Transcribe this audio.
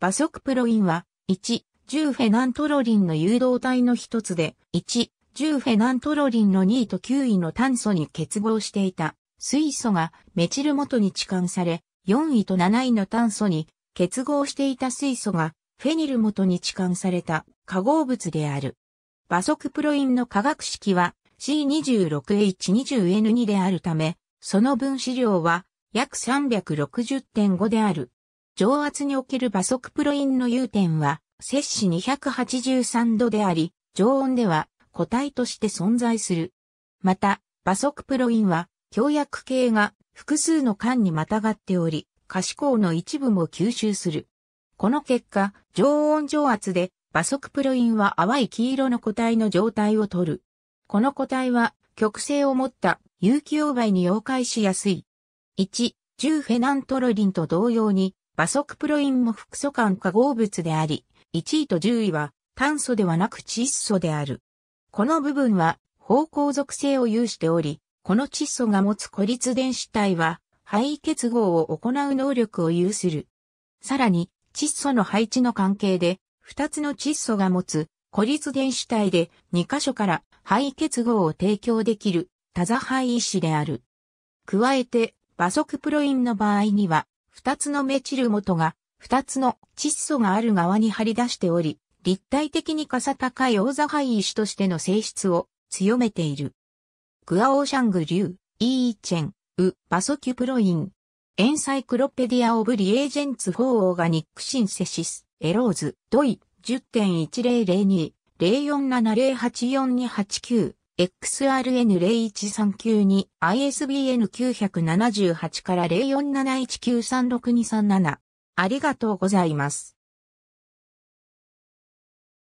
バソクプロインは、1、10フェナントロリンの誘導体の一つで、1、10フェナントロリンの2位と9位の炭素に結合していた水素がメチル元に置換され、4位と7位の炭素に結合していた水素がフェニル元に置換された化合物である。バソクプロインの化学式は C26H20N2 であるため、その分子量は約360.5である。上圧における馬速プロインの融点は、摂氏283度であり、常温では固体として存在する。また、馬速プロインは、強薬系が複数の間にまたがっており、可視光の一部も吸収する。この結果、常温上圧で、馬速プロインは淡い黄色の固体の状態をとる。この固体は、極性を持った有機溶媒に溶解しやすい。1、10フェナントロリンと同様に、バソクプロインも複素間化合物であり、1位と10位は炭素ではなく窒素である。この部分は方向属性を有しており、この窒素が持つ孤立電子体は肺結合を行う能力を有する。さらに、窒素の配置の関係で、2つの窒素が持つ孤立電子体で2箇所から肺結合を提供できる多座肺医師である。加えて、バソクプロインの場合には、二つのメチル元が、二つの窒素がある側に張り出しており、立体的に傘高い王座灰石としての性質を強めている。グアオーシャングリュウ、イーチェン、ウ、バソキュプロイン。エンサイクロペディア・オブ・リエージェンツ・フォー・オーガニック・シンセシス、エローズ、ドイ、10.1002、047084289。XRN0139 2 ISBN 978から0471936237。ありがとうございます。